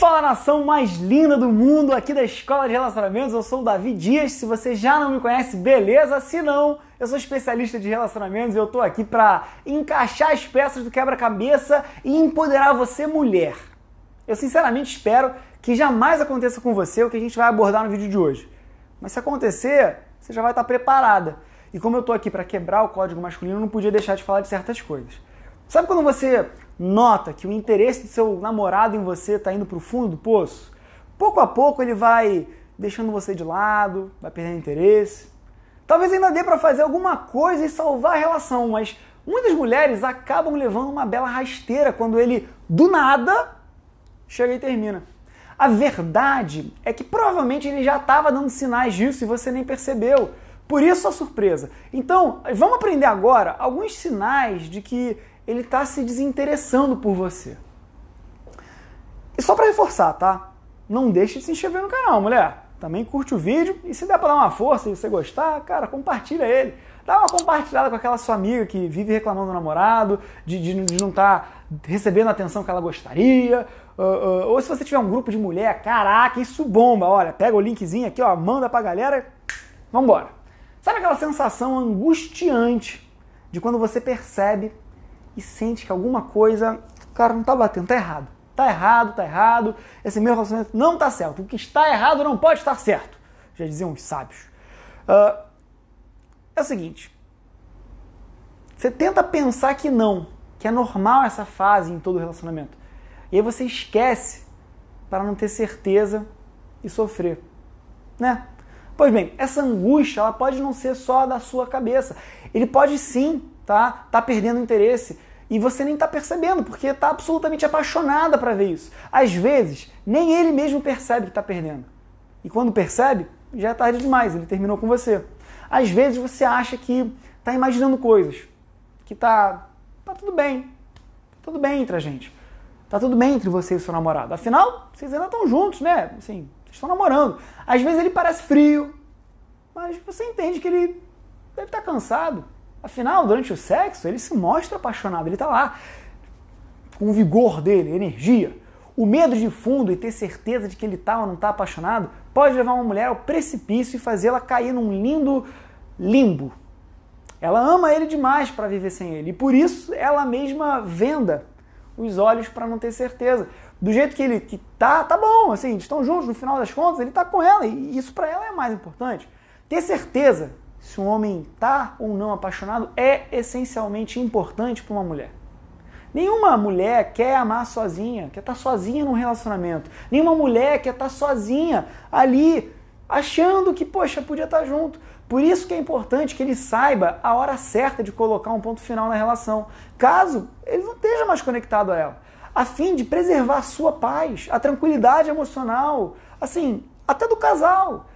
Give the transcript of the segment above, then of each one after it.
Fala nação mais linda do mundo aqui da Escola de Relacionamentos, eu sou o Davi Dias. Se você já não me conhece, beleza? Se não, eu sou especialista de relacionamentos e eu tô aqui para encaixar as peças do quebra-cabeça e empoderar você, mulher. Eu sinceramente espero que jamais aconteça com você o que a gente vai abordar no vídeo de hoje. Mas se acontecer, você já vai estar preparada. E como eu tô aqui para quebrar o código masculino, eu não podia deixar de falar de certas coisas. Sabe quando você nota que o interesse do seu namorado em você está indo para o fundo do poço, pouco a pouco ele vai deixando você de lado, vai perdendo interesse. Talvez ainda dê para fazer alguma coisa e salvar a relação, mas muitas mulheres acabam levando uma bela rasteira quando ele do nada chega e termina. A verdade é que provavelmente ele já estava dando sinais disso e você nem percebeu. Por isso a surpresa. Então, vamos aprender agora alguns sinais de que ele está se desinteressando por você. E só para reforçar, tá? Não deixe de se inscrever no canal, mulher. Também curte o vídeo e se der para dar uma força e você gostar, cara, compartilha ele. Dá uma compartilhada com aquela sua amiga que vive reclamando do namorado, de, de, de não estar tá recebendo a atenção que ela gostaria. Uh, uh, ou se você tiver um grupo de mulher, caraca, isso bomba. Olha, pega o linkzinho aqui, ó, manda pra galera. Vambora. Sabe aquela sensação angustiante de quando você percebe e sente que alguma coisa, cara, não tá batendo, tá errado. Tá errado, tá errado. Esse meu relacionamento não tá certo. O que está errado não pode estar certo. Já diziam os sábios. Uh, é o seguinte. Você tenta pensar que não, que é normal essa fase em todo relacionamento. E aí você esquece para não ter certeza e sofrer, né? Pois bem, essa angústia ela pode não ser só da sua cabeça. Ele pode sim tá? Tá perdendo interesse e você nem tá percebendo, porque tá absolutamente apaixonada para ver isso. Às vezes, nem ele mesmo percebe que tá perdendo. E quando percebe, já é tarde demais, ele terminou com você. Às vezes você acha que tá imaginando coisas, que tá tá tudo bem. Tá tudo bem entre a gente. Tá tudo bem entre você e seu namorado. Afinal, vocês ainda estão juntos, né? Assim, vocês estão namorando. Às vezes ele parece frio, mas você entende que ele deve estar tá cansado. Afinal, durante o sexo, ele se mostra apaixonado, ele está lá com o vigor dele, energia. O medo de fundo e ter certeza de que ele está ou não está apaixonado pode levar uma mulher ao precipício e fazê-la cair num lindo limbo. Ela ama ele demais para viver sem ele e por isso ela mesma venda os olhos para não ter certeza. Do jeito que ele que tá, tá bom, assim, estão juntos no final das contas, ele está com ela e isso para ela é mais importante. Ter certeza se um homem está ou não apaixonado é essencialmente importante para uma mulher. Nenhuma mulher quer amar sozinha, quer estar tá sozinha num relacionamento. Nenhuma mulher quer estar tá sozinha ali, achando que, poxa, podia estar tá junto. Por isso que é importante que ele saiba a hora certa de colocar um ponto final na relação, caso ele não esteja mais conectado a ela, a fim de preservar a sua paz, a tranquilidade emocional, assim, até do casal.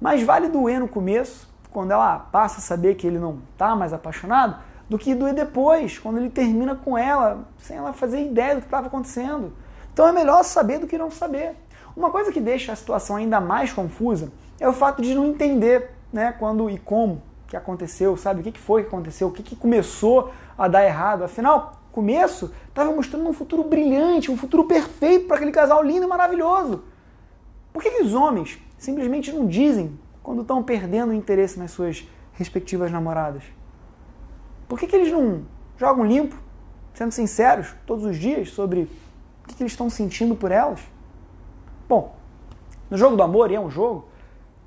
Mas vale doer no começo, quando ela passa a saber que ele não está mais apaixonado, do que doer depois, quando ele termina com ela, sem ela fazer ideia do que estava acontecendo. Então é melhor saber do que não saber. Uma coisa que deixa a situação ainda mais confusa é o fato de não entender né, quando e como que aconteceu, sabe? O que, que foi que aconteceu, o que, que começou a dar errado. Afinal, começo estava mostrando um futuro brilhante, um futuro perfeito para aquele casal lindo e maravilhoso. Por que, que os homens simplesmente não dizem quando estão perdendo o interesse nas suas respectivas namoradas? Por que, que eles não jogam limpo, sendo sinceros, todos os dias sobre o que, que eles estão sentindo por elas? Bom, no jogo do amor, e é um jogo,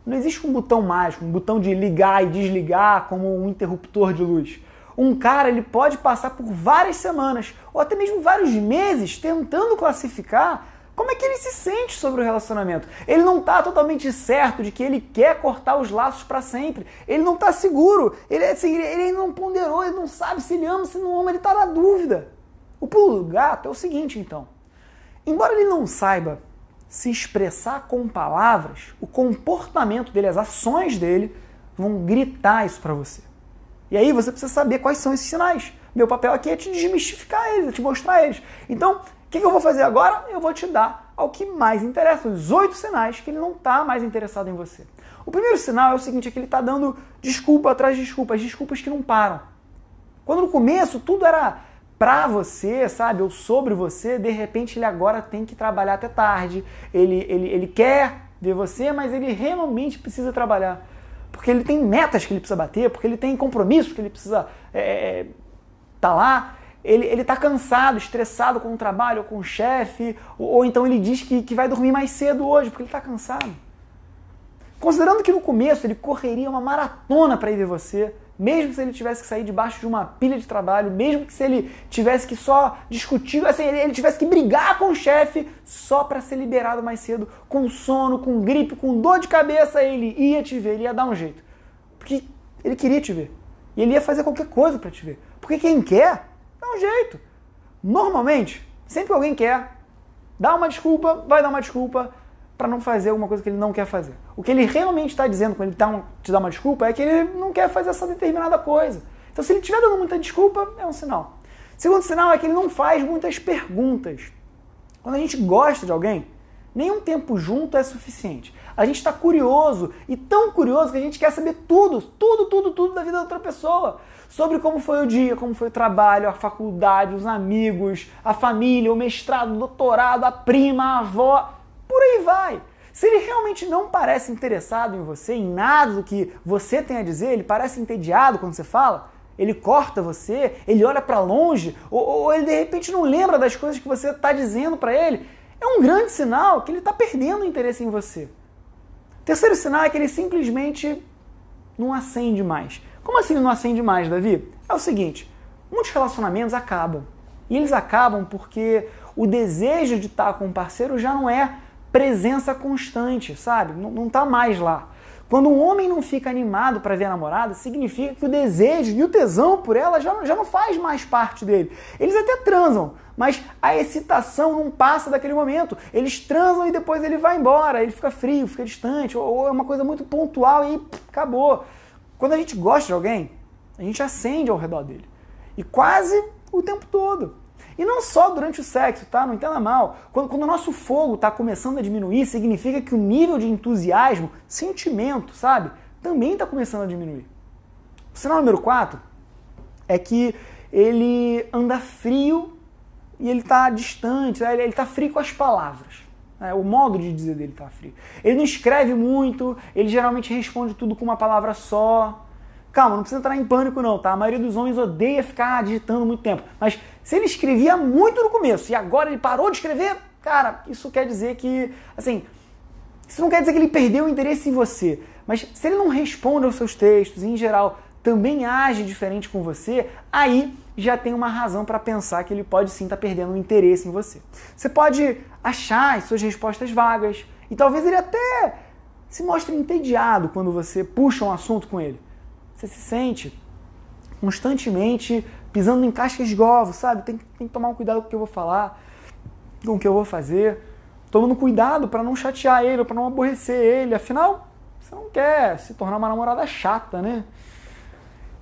não existe um botão mágico, um botão de ligar e desligar como um interruptor de luz. Um cara ele pode passar por várias semanas ou até mesmo vários meses tentando classificar como é que ele se sente sobre o relacionamento. Ele não está totalmente certo de que ele quer cortar os laços para sempre. Ele não está seguro. Ele, assim, ele não ponderou, ele não sabe se ele ama, se não ama, ele está na dúvida. O pulo do gato é o seguinte, então. Embora ele não saiba se expressar com palavras, o comportamento dele, as ações dele, vão gritar isso para você. E aí você precisa saber quais são esses sinais. Meu papel aqui é te desmistificar eles, é te mostrar eles. Então, o que, que eu vou fazer agora? Eu vou te dar ao que mais interessa, os oito sinais que ele não está mais interessado em você. O primeiro sinal é o seguinte, é que ele está dando desculpa atrás de desculpas, desculpas que não param. Quando no começo tudo era pra você, sabe, ou sobre você, de repente ele agora tem que trabalhar até tarde, ele, ele, ele quer ver você, mas ele realmente precisa trabalhar. Porque ele tem metas que ele precisa bater, porque ele tem compromissos que ele precisa estar é, é, é, tá lá ele, ele tá cansado, estressado com o trabalho, ou com o chefe, ou, ou, então ele diz que, que vai dormir mais cedo hoje, porque ele está cansado. Considerando que no começo ele correria uma maratona para ir ver você, mesmo se ele tivesse que sair debaixo de uma pilha de trabalho, mesmo que se ele tivesse que só discutir, assim, ele, ele tivesse que brigar com o chefe só para ser liberado mais cedo, com sono, com gripe, com dor de cabeça, ele ia te ver, ele ia dar um jeito. Porque ele queria te ver. E ele ia fazer qualquer coisa para te ver. Porque quem quer um jeito. Normalmente, sempre alguém quer dar uma desculpa, vai dar uma desculpa para não fazer alguma coisa que ele não quer fazer. O que ele realmente está dizendo quando ele tá um, te dá uma desculpa é que ele não quer fazer essa determinada coisa. Então, se ele estiver dando muita desculpa, é um sinal. Segundo sinal é que ele não faz muitas perguntas. Quando a gente gosta de alguém, Nenhum tempo junto é suficiente. A gente está curioso e tão curioso que a gente quer saber tudo, tudo, tudo, tudo da vida da outra pessoa. Sobre como foi o dia, como foi o trabalho, a faculdade, os amigos, a família, o mestrado, o doutorado, a prima, a avó, por aí vai. Se ele realmente não parece interessado em você, em nada do que você tem a dizer, ele parece entediado quando você fala, ele corta você, ele olha para longe, ou, ou, ele de repente não lembra das coisas que você está dizendo para ele, é um grande sinal que ele está perdendo o interesse em você. Terceiro sinal é que ele simplesmente não acende mais. Como assim não acende mais, Davi? É o seguinte: muitos relacionamentos acabam. E eles acabam porque o desejo de estar com o parceiro já não é presença constante, sabe? Não está mais lá. Quando um homem não fica animado para ver a namorada, significa que o desejo e o tesão por ela já, já não faz mais parte dele. Eles até transam, mas a excitação não passa daquele momento. Eles transam e depois ele vai embora, ele fica frio, fica distante, ou, ou é uma coisa muito pontual e pff, acabou. Quando a gente gosta de alguém, a gente acende ao redor dele. E quase o tempo todo. E não só durante o sexo, tá? Não entenda mal. Quando, quando o nosso fogo está começando a diminuir, significa que o nível de entusiasmo, sentimento, sabe? Também está começando a diminuir. O sinal número 4 é que ele anda frio e ele está distante, né? ele está frio com as palavras. Né? O modo de dizer dele está frio. Ele não escreve muito, ele geralmente responde tudo com uma palavra só. Calma, não precisa entrar em pânico não, tá? A maioria dos homens odeia ficar digitando muito tempo. Mas se ele escrevia muito no começo e agora ele parou de escrever, cara, isso quer dizer que, assim, isso não quer dizer que ele perdeu o interesse em você. Mas se ele não responde aos seus textos e, em geral, também age diferente com você, aí já tem uma razão para pensar que ele pode sim estar tá perdendo o interesse em você. Você pode achar as suas respostas vagas e talvez ele até se mostre entediado quando você puxa um assunto com ele. Você se sente constantemente pisando em cascas de ovos, sabe? Tem, tem que tomar um cuidado com o que eu vou falar, com o que eu vou fazer. Tomando cuidado para não chatear ele, para não aborrecer ele. Afinal, você não quer se tornar uma namorada chata, né?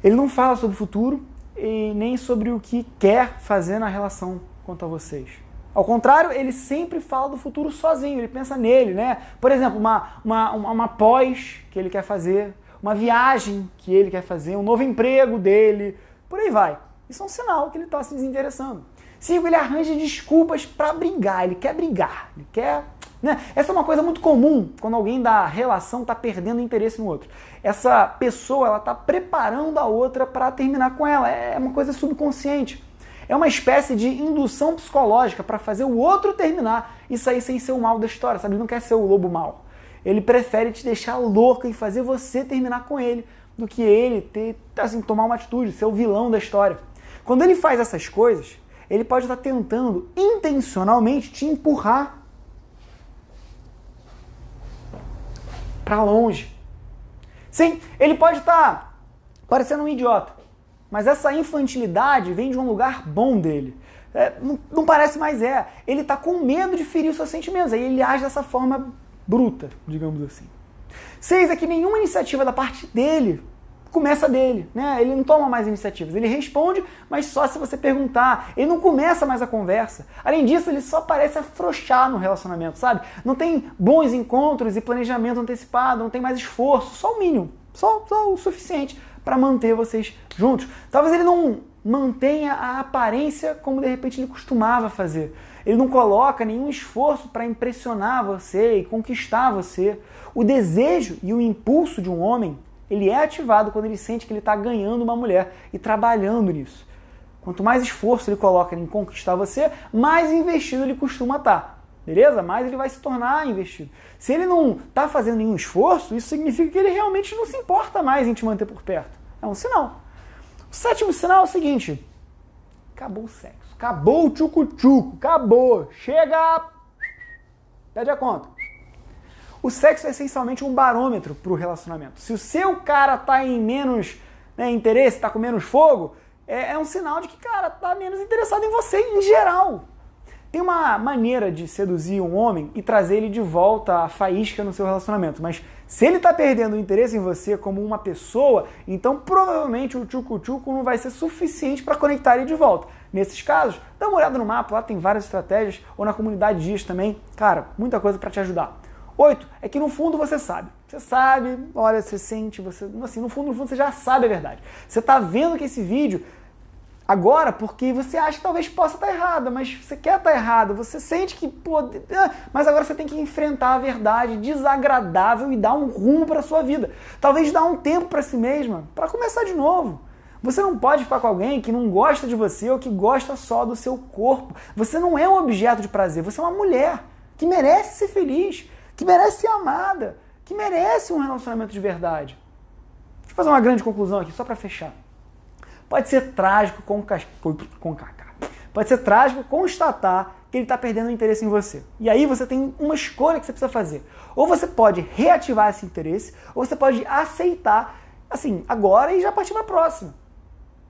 Ele não fala sobre o futuro e nem sobre o que quer fazer na relação quanto a vocês. Ao contrário, ele sempre fala do futuro sozinho, ele pensa nele, né? Por exemplo, uma, uma, uma pós que ele quer fazer, uma viagem que ele quer fazer, um novo emprego dele, por aí vai. Isso é um sinal que ele está se desinteressando. Cinco, ele arranja desculpas para brigar, ele quer brigar, ele quer. Né? Essa é uma coisa muito comum quando alguém da relação está perdendo interesse no outro. Essa pessoa ela está preparando a outra para terminar com ela. É uma coisa subconsciente. É uma espécie de indução psicológica para fazer o outro terminar e sair sem ser o mal da história, sabe? Ele não quer ser o lobo mal. Ele prefere te deixar louca e fazer você terminar com ele do que ele ter, assim, tomar uma atitude, ser o vilão da história. Quando ele faz essas coisas, ele pode estar tentando intencionalmente te empurrar para longe. Sim, ele pode estar parecendo um idiota, mas essa infantilidade vem de um lugar bom dele. É, não, não, parece mais é. Ele está com medo de ferir os seus sentimentos, aí ele age dessa forma bruta, digamos assim. Seis é que nenhuma iniciativa da parte dele começa dele, né? Ele não toma mais iniciativas. Ele responde, mas só se você perguntar. Ele não começa mais a conversa. Além disso, ele só parece afrouxar no relacionamento, sabe? Não tem bons encontros e planejamento antecipado, não tem mais esforço, só o mínimo, só, só o suficiente para manter vocês juntos. Talvez ele não mantenha a aparência como de repente ele costumava fazer. Ele não coloca nenhum esforço para impressionar você e conquistar você. O desejo e o impulso de um homem, ele é ativado quando ele sente que ele está ganhando uma mulher e trabalhando nisso. Quanto mais esforço ele coloca em conquistar você, mais investido ele costuma estar. Tá. Beleza? Mais ele vai se tornar investido. Se ele não está fazendo nenhum esforço, isso significa que ele realmente não se importa mais em te manter por perto. É um sinal. Sétimo sinal é o seguinte: acabou o sexo, acabou o tchucu tchucu acabou, chega, pede a conta. O sexo é essencialmente um barômetro para o relacionamento. Se o seu cara tá em menos né, interesse, tá com menos fogo, é, é um sinal de que, cara, tá menos interessado em você em geral. Tem uma maneira de seduzir um homem e trazer ele de volta à faísca no seu relacionamento, mas se ele está perdendo o interesse em você como uma pessoa, então provavelmente o tchucu-tchucu não vai ser suficiente para conectar ele de volta. Nesses casos, dá uma olhada no mapa, lá tem várias estratégias, ou na comunidade Dias também, cara, muita coisa para te ajudar. Oito, é que no fundo você sabe. Você sabe, olha, você sente, você. Assim, no fundo, no fundo, você já sabe a verdade. Você está vendo que esse vídeo agora porque você acha que talvez possa estar tá errada, mas você quer estar tá errada, você sente que pode, ah, mas agora você tem que enfrentar a verdade desagradável e dar um rumo para sua vida. Talvez dar um tempo para si mesma, para começar de novo. Você não pode ficar com alguém que não gosta de você ou que gosta só do seu corpo. Você não é um objeto de prazer, você é uma mulher que merece ser feliz, que merece ser amada, que merece um relacionamento de verdade. Deixa eu fazer uma grande conclusão aqui, só para fechar. Pode ser trágico com, com, cacá. Pode ser trágico constatar que ele está perdendo o interesse em você. E aí você tem uma escolha que você precisa fazer. Ou você pode reativar esse interesse, ou você pode aceitar, assim, agora e já partir para a próxima.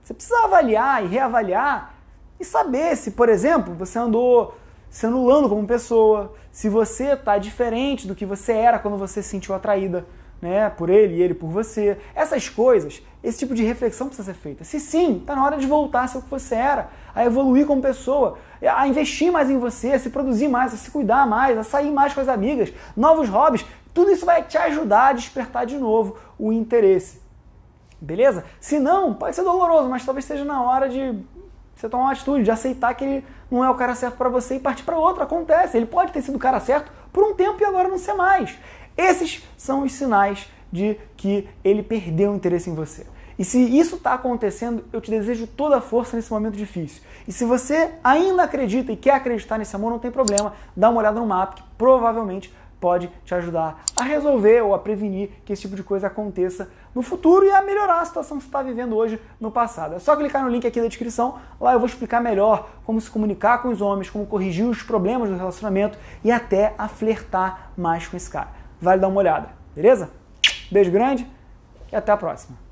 Você precisa avaliar e reavaliar e saber se, por exemplo, você andou se anulando como pessoa, se você está diferente do que você era quando você se sentiu atraída né, por ele e ele por você. Essas coisas, esse tipo de reflexão precisa ser feita. Se sim, está na hora de voltar a ser o que você era, a evoluir como pessoa, a investir mais em você, a se produzir mais, a se cuidar mais, a sair mais com as amigas, novos hobbies. Tudo isso vai te ajudar a despertar de novo o interesse. Beleza? Se não, pode ser doloroso, mas talvez seja na hora de você tomar uma atitude, de aceitar que ele não é o cara certo para você e partir para outro. Acontece. Ele pode ter sido o cara certo por um tempo e agora não ser mais. Esses são os sinais de que ele perdeu o interesse em você. E se isso está acontecendo, eu te desejo toda a força nesse momento difícil. E se você ainda acredita e quer acreditar nesse amor, não tem problema, dá uma olhada no mapa que provavelmente pode te ajudar a resolver ou a prevenir que esse tipo de coisa aconteça no futuro e a melhorar a situação que você está vivendo hoje no passado. É só clicar no link aqui da descrição, lá eu vou explicar melhor como se comunicar com os homens, como corrigir os problemas do relacionamento e até a flertar mais com esse cara vale dar uma olhada. Beleza? Beijo grande e até a próxima.